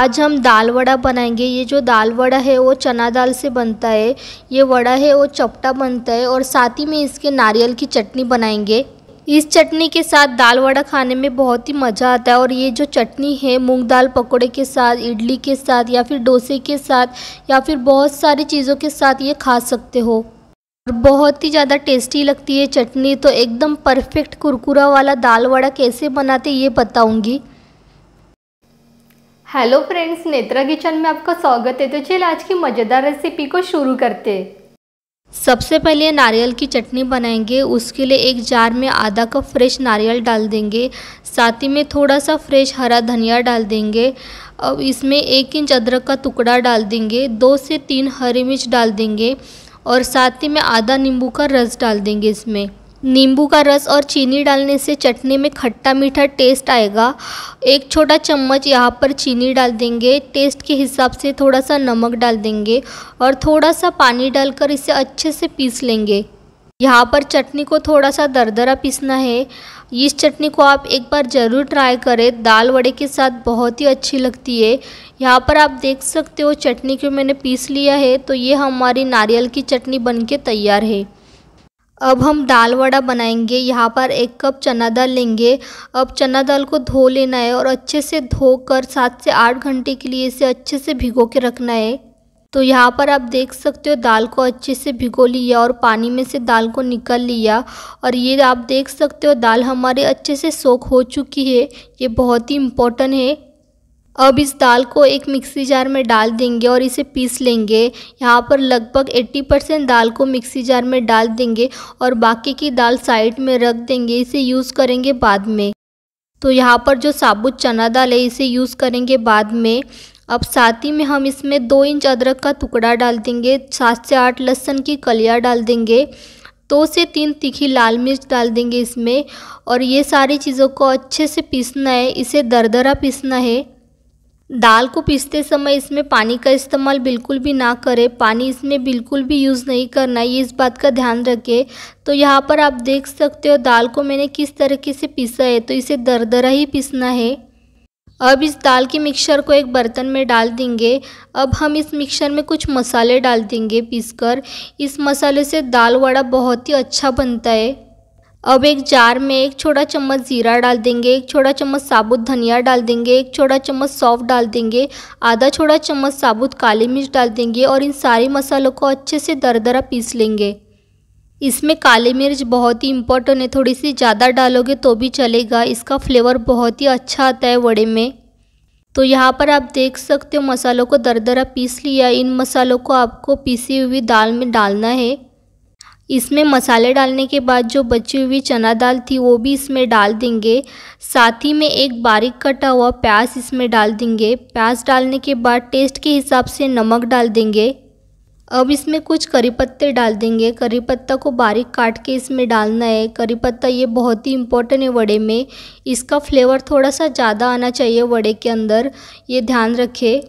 आज हम दाल वड़ा बनाएंगे ये जो दाल वड़ा है वो चना दाल से बनता है ये वड़ा है वो चपटा बनता है और साथ ही में इसके नारियल की चटनी बनाएंगे इस चटनी के साथ दाल वड़ा खाने में बहुत ही मज़ा आता है और ये जो चटनी है मूंग दाल पकौड़े के साथ इडली के साथ या फिर डोसे के साथ या फिर बहुत सारी चीज़ों के साथ ये खा सकते हो और बहुत ही ज़्यादा टेस्टी लगती है चटनी तो एकदम परफेक्ट कुरकुरा वाला दाल वड़ा कैसे बनाते ये बताऊँगी हेलो फ्रेंड्स नेत्रा किचन में आपका स्वागत है तो चलिए आज की मज़ेदार रेसिपी को शुरू करते सबसे पहले नारियल की चटनी बनाएंगे उसके लिए एक जार में आधा कप फ्रेश नारियल डाल देंगे साथ ही में थोड़ा सा फ्रेश हरा धनिया डाल देंगे अब इसमें एक इंच अदरक का टुकड़ा डाल देंगे दो से तीन हरी मिर्च डाल देंगे और साथ ही में आधा नींबू का रस डाल देंगे इसमें नींबू का रस और चीनी डालने से चटनी में खट्टा मीठा टेस्ट आएगा एक छोटा चम्मच यहाँ पर चीनी डाल देंगे टेस्ट के हिसाब से थोड़ा सा नमक डाल देंगे और थोड़ा सा पानी डालकर इसे अच्छे से पीस लेंगे यहाँ पर चटनी को थोड़ा सा दरदरा पीसना है इस चटनी को आप एक बार ज़रूर ट्राई करें दाल वड़े के साथ बहुत ही अच्छी लगती है यहाँ पर आप देख सकते हो चटनी को मैंने पीस लिया है तो ये हमारी नारियल की चटनी बनके तैयार है अब हम दाल वड़ा बनाएंगे यहाँ पर एक कप चना दाल लेंगे अब चना दाल को धो लेना है और अच्छे से धोकर सात से आठ घंटे के लिए इसे अच्छे से भिगो के रखना है तो यहाँ पर आप देख सकते हो दाल को अच्छे से भिगो लिया और पानी में से दाल को निकल लिया और ये आप देख सकते हो दाल हमारे अच्छे से सोख हो चुकी है ये बहुत ही इम्पोर्टेंट है अब इस दाल को एक मिक्सी जार में डाल देंगे और इसे पीस लेंगे यहाँ पर लगभग 80 परसेंट दाल को मिक्सी जार में डाल देंगे और बाकी की दाल साइड में रख देंगे इसे यूज़ करेंगे बाद में तो यहाँ पर जो साबुत चना दाल है इसे यूज़ करेंगे बाद में अब साथ ही में हम इसमें दो इंच अदरक का टुकड़ा डाल देंगे सात से आठ लहसन की कलियाँ डाल देंगे दो से तीन तीखी लाल मिर्च डाल देंगे इसमें और ये सारी चीज़ों को अच्छे से पीसना है इसे दरदरा पीसना है दाल को पीसते समय इसमें पानी का इस्तेमाल बिल्कुल भी ना करें पानी इसमें बिल्कुल भी यूज़ नहीं करना ये इस बात का ध्यान रखें तो यहाँ पर आप देख सकते हो दाल को मैंने किस तरीके से पीसा है तो इसे दरदरा ही पीसना है अब इस दाल के मिक्सर को एक बर्तन में डाल देंगे अब हम इस मिक्सर में कुछ मसाले डाल देंगे पीसकर इस मसाले से दाल वड़ा बहुत ही अच्छा बनता है अब एक जार में एक छोटा चम्मच ज़ीरा डाल देंगे एक छोटा चम्मच साबुत धनिया डाल देंगे एक छोटा चम्मच सौफ डाल देंगे आधा छोटा चम्मच साबुत काली मिर्च डाल देंगे और इन सारे मसालों को अच्छे से दरदरा पीस लेंगे इसमें काली मिर्च बहुत ही इम्पोर्टेंट है थोड़ी सी ज़्यादा डालोगे तो भी चलेगा इसका फ्लेवर बहुत ही अच्छा आता है वड़े में तो यहाँ पर आप देख सकते हो मसालों को दरदरा पीस लिया इन मसालों को आपको पीसी हुई दाल में डालना है इसमें मसाले डालने के बाद जो बची हुई चना दाल थी वो भी इसमें डाल देंगे साथ ही में एक बारीक कटा हुआ प्याज इसमें डाल देंगे प्याज डालने के बाद टेस्ट के हिसाब से नमक डाल देंगे अब इसमें कुछ करी पत्ते डाल देंगे करी पत्ता को बारीक काट के इसमें डालना है करी पत्ता ये बहुत ही इम्पोर्टेंट है वड़े में इसका फ्लेवर थोड़ा सा ज़्यादा आना चाहिए वड़े के अंदर ये ध्यान रखें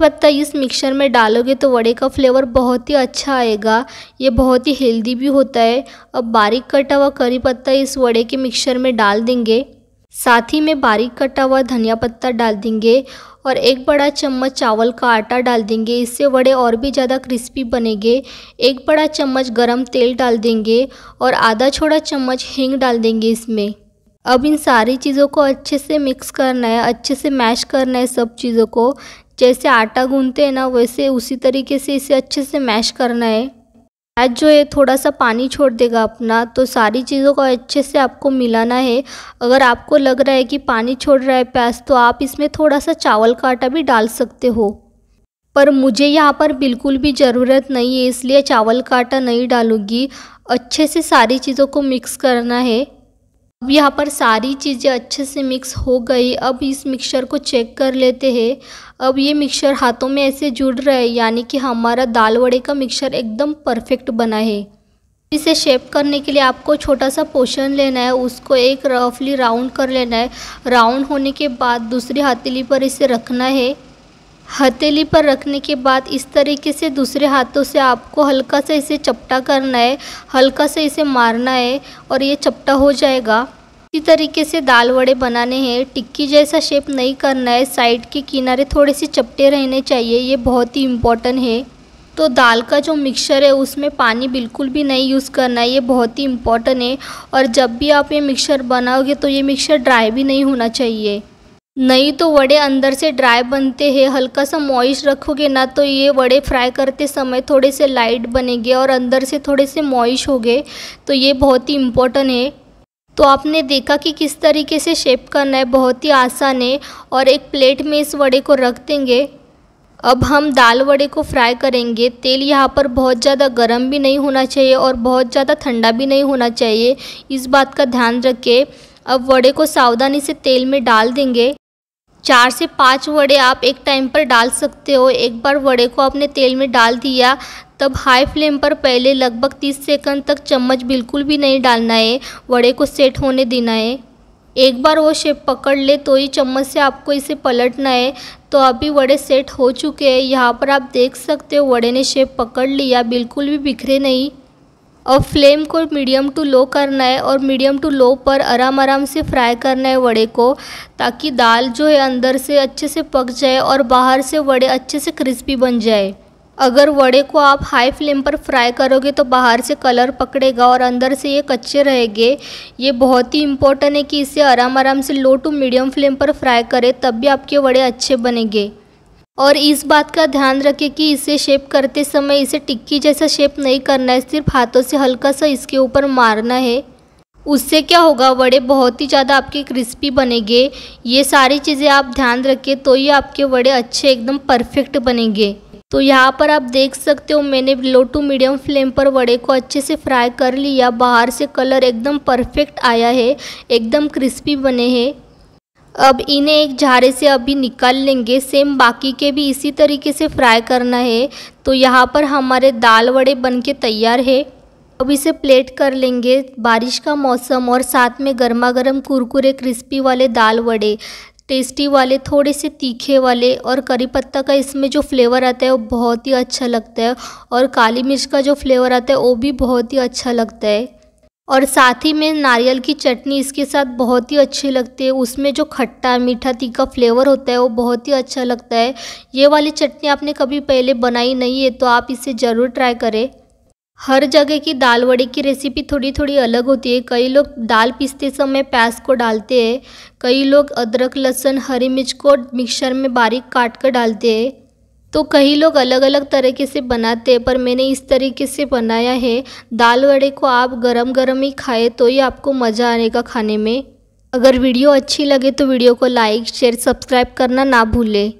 पत्ता इस मिक्सर में डालोगे तो वड़े का फ्लेवर बहुत ही अच्छा आएगा ये बहुत ही हेल्दी भी होता है अब बारीक कटा हुआ करी पत्ता इस वड़े के मिक्सर में डाल देंगे साथ ही में बारीक कटा हुआ धनिया पत्ता डाल देंगे और एक बड़ा चम्मच चावल का आटा डाल देंगे इससे वड़े और भी ज़्यादा क्रिस्पी बनेंगे एक बड़ा चम्मच गरम तेल डाल देंगे और आधा छोटा चम्मच हींग डाल देंगे इसमें अब इन सारी चीज़ों को अच्छे से मिक्स करना है अच्छे से मैश करना है सब चीज़ों को जैसे आटा गूंदते हैं ना वैसे उसी तरीके से इसे अच्छे से मैश करना है प्याज जो है थोड़ा सा पानी छोड़ देगा अपना तो सारी चीज़ों को अच्छे से आपको मिलाना है अगर आपको लग रहा है कि पानी छोड़ रहा है प्याज तो आप इसमें थोड़ा सा चावल का आटा भी डाल सकते हो पर मुझे यहाँ पर बिल्कुल भी ज़रूरत नहीं है इसलिए चावल का आटा नहीं डालूँगी अच्छे से सारी चीज़ों को मिक्स करना है अब यहाँ पर सारी चीज़ें अच्छे से मिक्स हो गई अब इस मिक्सचर को चेक कर लेते हैं अब ये मिक्सचर हाथों में ऐसे जुड़ रहा है यानी कि हमारा दाल वड़े का मिक्सचर एकदम परफेक्ट बना है इसे शेप करने के लिए आपको छोटा सा पोशन लेना है उसको एक रफली राउंड कर लेना है राउंड होने के बाद दूसरी हथेली पर इसे रखना है हथेली पर रखने के बाद इस तरीके से दूसरे हाथों से आपको हल्का सा इसे चपटा करना है हल्का सा इसे मारना है और ये चपटा हो जाएगा इसी तरीके से दाल वड़े बनाने हैं टिक्की जैसा शेप नहीं करना है साइड के किनारे थोड़े से चपटे रहने चाहिए ये बहुत ही इम्पॉर्टेंट है तो दाल का जो मिक्सर है उसमें पानी बिल्कुल भी नहीं यूज़ करना है ये बहुत ही इम्पॉर्टेंट है और जब भी आप ये मिक्सर बनाओगे तो ये मिक्सर ड्राई भी नहीं होना चाहिए नहीं तो वड़े अंदर से ड्राई बनते हैं हल्का सा मॉइस्ट रखोगे ना तो ये वड़े फ्राई करते समय थोड़े से लाइट बनेंगे और अंदर से थोड़े से मॉइश हो गए तो ये बहुत ही इम्पोर्टेंट है तो आपने देखा कि किस तरीके से शेप करना है बहुत ही आसान है और एक प्लेट में इस वड़े को रख देंगे अब हम दाल वड़े को फ्राई करेंगे तेल यहाँ पर बहुत ज़्यादा गर्म भी नहीं होना चाहिए और बहुत ज़्यादा ठंडा भी नहीं होना चाहिए इस बात का ध्यान रखें अब वड़े को सावधानी से तेल में डाल देंगे चार से पाँच वड़े आप एक टाइम पर डाल सकते हो एक बार वड़े को आपने तेल में डाल दिया तब हाई फ्लेम पर पहले लगभग 30 सेकंड तक चम्मच बिल्कुल भी नहीं डालना है वड़े को सेट होने देना है एक बार वो शेप पकड़ ले तो ही चम्मच से आपको इसे पलटना है तो अभी वड़े सेट हो चुके हैं यहाँ पर आप देख सकते हो वड़े ने शेप पकड़ लिया बिल्कुल भी बिखरे नहीं अब फ्लेम को मीडियम टू लो करना है और मीडियम टू लो पर आराम आराम से फ्राई करना है वड़े को ताकि दाल जो है अंदर से अच्छे से पक जाए और बाहर से वड़े अच्छे से क्रिस्पी बन जाए अगर वड़े को आप हाई फ्लेम पर फ्राई करोगे तो बाहर से कलर पकड़ेगा और अंदर से ये कच्चे रहेंगे ये बहुत ही इम्पोर्टेंट है कि इसे आराम आराम से लो टू मीडियम फ्लेम पर फ्राई करें तब भी आपके वड़े अच्छे बनेंगे और इस बात का ध्यान रखें कि इसे शेप करते समय इसे टिक्की जैसा शेप नहीं करना है सिर्फ हाथों से हल्का सा इसके ऊपर मारना है उससे क्या होगा वड़े बहुत ही ज़्यादा आपके क्रिस्पी बनेंगे ये सारी चीज़ें आप ध्यान रखें तो ही आपके वड़े अच्छे एकदम परफेक्ट बनेंगे तो यहाँ पर आप देख सकते हो मैंने लो टू मीडियम फ्लेम पर वड़े को अच्छे से फ्राई कर लिया बाहर से कलर एकदम परफेक्ट आया है एकदम क्रिस्पी बने हैं अब इन्हें एक झारे से अभी निकाल लेंगे सेम बाकी के भी इसी तरीके से फ्राई करना है तो यहाँ पर हमारे दाल वड़े बन के तैयार है अब इसे प्लेट कर लेंगे बारिश का मौसम और साथ में गर्मा गर्म कुरकुरे क्रिस्पी वाले दाल वड़े टेस्टी वाले थोड़े से तीखे वाले और करी पत्ता का इसमें जो फ्लेवर आता है वो बहुत ही अच्छा लगता है और काली मिर्च का जो फ्लेवर आता है वो भी बहुत ही अच्छा लगता है और साथ ही में नारियल की चटनी इसके साथ बहुत ही अच्छी लगती है उसमें जो खट्टा मीठा तीखा फ्लेवर होता है वो बहुत ही अच्छा लगता है ये वाली चटनी आपने कभी पहले बनाई नहीं है तो आप इसे ज़रूर ट्राई करें हर जगह की दाल वड़े की रेसिपी थोड़ी थोड़ी अलग होती है कई लोग दाल पीसते समय प्याज को डालते हैं कई लोग अदरक लहसुन हरी मिर्च को मिक्सर में बारीक काट कर डालते हैं तो कई लोग अलग अलग तरीके से बनाते हैं पर मैंने इस तरीके से बनाया है दाल वड़े को आप गरम गरम ही खाए तो ही आपको मज़ा आने का खाने में अगर वीडियो अच्छी लगे तो वीडियो को लाइक शेयर सब्सक्राइब करना ना भूलें